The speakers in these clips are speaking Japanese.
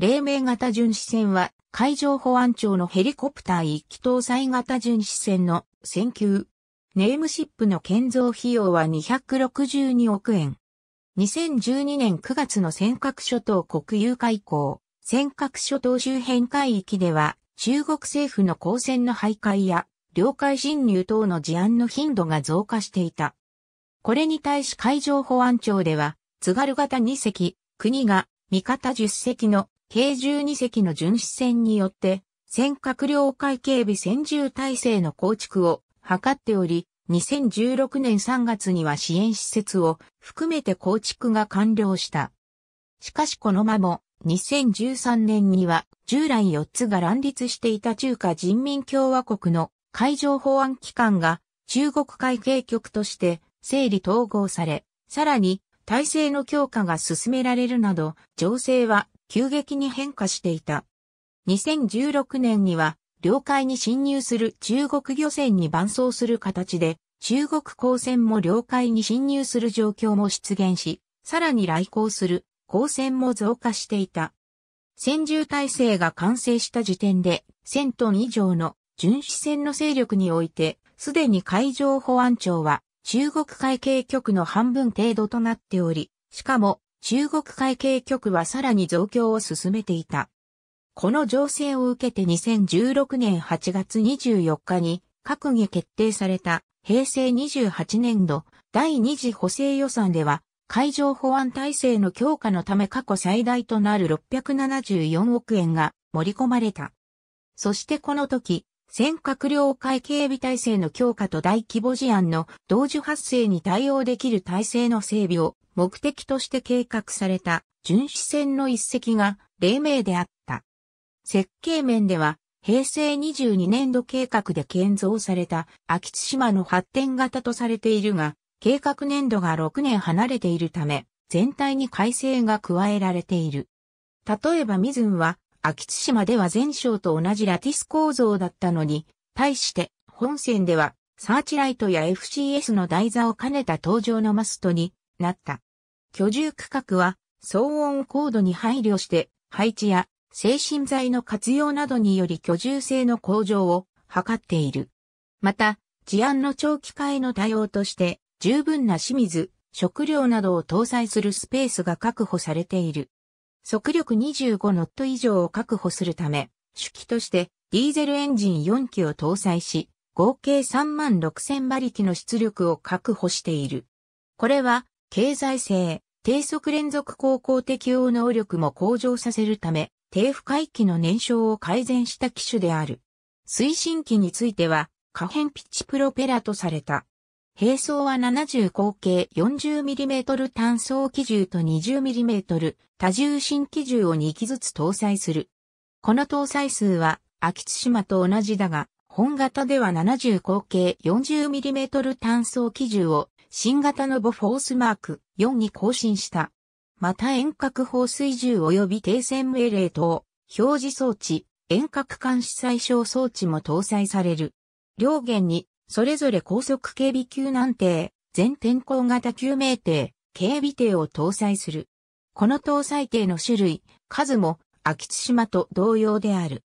黎明型巡視船は、海上保安庁のヘリコプター一機搭載型巡視船の選球。ネームシップの建造費用は262億円。2012年9月の尖閣諸島国有化以降、尖閣諸島周辺海域では、中国政府の公船の徘徊や、領海侵入等の事案の頻度が増加していた。これに対し海上保安庁では、津軽型2隻、国が味方10隻の計12隻の巡視船によって、尖閣領海警備専従体制の構築を図っており、2016年3月には支援施設を含めて構築が完了した。しかしこの間も2013年には従来4つが乱立していた中華人民共和国の海上保安機関が中国海警局として整理統合され、さらに体制の強化が進められるなど情勢は急激に変化していた。2016年には、領海に侵入する中国漁船に伴走する形で、中国港船も領海に侵入する状況も出現し、さらに来航する港船も増加していた。戦従体制が完成した時点で、1000トン以上の巡視船の勢力において、すでに海上保安庁は中国海警局の半分程度となっており、しかも中国会計局はさらに増強を進めていた。この情勢を受けて2016年8月24日に閣議決定された平成28年度第2次補正予算では海上保安体制の強化のため過去最大となる674億円が盛り込まれた。そしてこの時、尖閣領海警備体制の強化と大規模事案の同時発生に対応できる体制の整備を目的として計画された巡視船の一隻が黎明であった。設計面では平成22年度計画で建造された秋津島の発展型とされているが、計画年度が6年離れているため、全体に改正が加えられている。例えば水雲は、秋津島では前章と同じラティス構造だったのに、対して本線ではサーチライトや FCS の台座を兼ねた登場のマストになった。居住区画は騒音高度に配慮して配置や精神剤の活用などにより居住性の向上を図っている。また、治安の長期化への対応として十分な清水、食料などを搭載するスペースが確保されている。速力25ノット以上を確保するため、主機としてディーゼルエンジン4機を搭載し、合計3万6000馬力の出力を確保している。これは経済性、低速連続航行適応能力も向上させるため、低不荷機の燃焼を改善した機種である。推進機については、可変ピッチプロペラとされた。並走は70口径 40mm 単装機銃と 20mm 多重新機銃を2機ずつ搭載する。この搭載数は、秋津島と同じだが、本型では70口径 40mm 単装機銃を新型のボフォースマーク4に更新した。また遠隔放水銃及び停戦命令等、表示装置、遠隔監視最小装置も搭載される。両弦に、それぞれ高速警備級難艇、全天候型救命艇、警備艇を搭載する。この搭載艇の種類、数も、秋津島と同様である。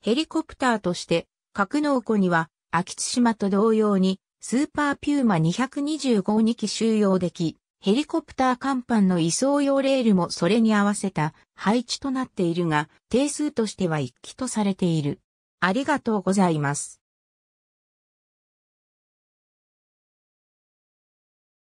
ヘリコプターとして、格納庫には、秋津島と同様に、スーパーピューマ225 2機収容でき、ヘリコプター甲板の移送用レールもそれに合わせた配置となっているが、定数としては1機とされている。ありがとうございます。